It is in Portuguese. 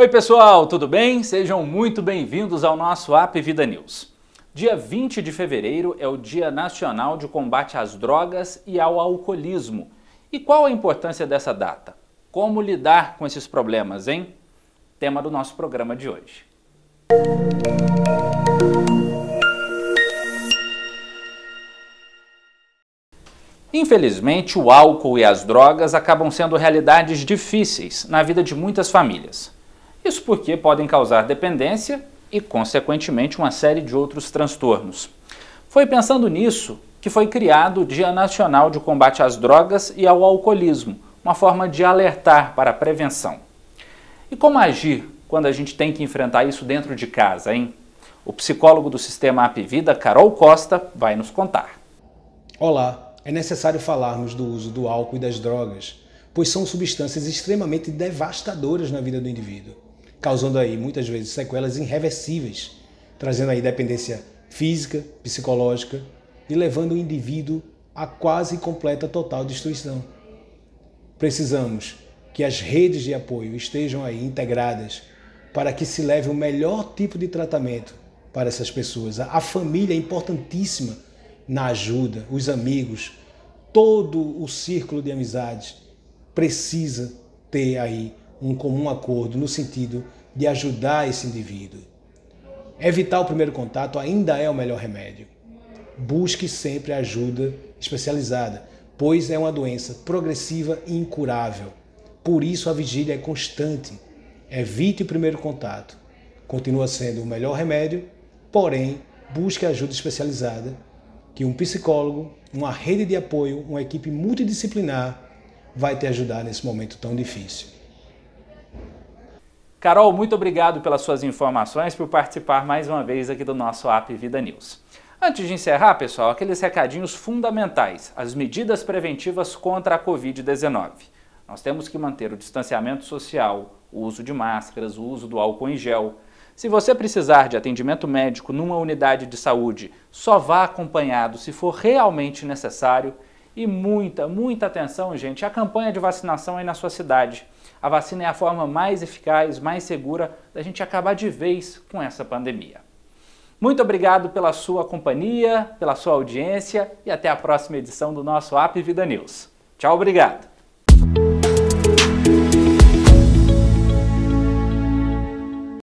Oi, pessoal, tudo bem? Sejam muito bem-vindos ao nosso App Vida News. Dia 20 de fevereiro é o Dia Nacional de Combate às Drogas e ao Alcoolismo. E qual a importância dessa data? Como lidar com esses problemas, hein? Tema do nosso programa de hoje. Infelizmente, o álcool e as drogas acabam sendo realidades difíceis na vida de muitas famílias. Isso porque podem causar dependência e, consequentemente, uma série de outros transtornos. Foi pensando nisso que foi criado o Dia Nacional de Combate às Drogas e ao Alcoolismo, uma forma de alertar para a prevenção. E como agir quando a gente tem que enfrentar isso dentro de casa, hein? O psicólogo do sistema Apvida, Carol Costa, vai nos contar. Olá, é necessário falarmos do uso do álcool e das drogas, pois são substâncias extremamente devastadoras na vida do indivíduo causando aí muitas vezes sequelas irreversíveis, trazendo aí dependência física, psicológica e levando o indivíduo à quase completa total destruição. Precisamos que as redes de apoio estejam aí integradas para que se leve o melhor tipo de tratamento para essas pessoas. A família é importantíssima na ajuda, os amigos, todo o círculo de amizades precisa ter aí um comum acordo no sentido de ajudar esse indivíduo. Evitar o primeiro contato ainda é o melhor remédio. Busque sempre ajuda especializada, pois é uma doença progressiva e incurável. Por isso a vigília é constante. Evite o primeiro contato. Continua sendo o melhor remédio, porém, busque ajuda especializada que um psicólogo, uma rede de apoio, uma equipe multidisciplinar vai te ajudar nesse momento tão difícil. Carol, muito obrigado pelas suas informações, por participar mais uma vez aqui do nosso App Vida News. Antes de encerrar, pessoal, aqueles recadinhos fundamentais, as medidas preventivas contra a Covid-19. Nós temos que manter o distanciamento social, o uso de máscaras, o uso do álcool em gel. Se você precisar de atendimento médico numa unidade de saúde, só vá acompanhado se for realmente necessário e muita, muita atenção, gente, à campanha de vacinação aí na sua cidade. A vacina é a forma mais eficaz, mais segura da gente acabar de vez com essa pandemia. Muito obrigado pela sua companhia, pela sua audiência e até a próxima edição do nosso App Vida News. Tchau, obrigado!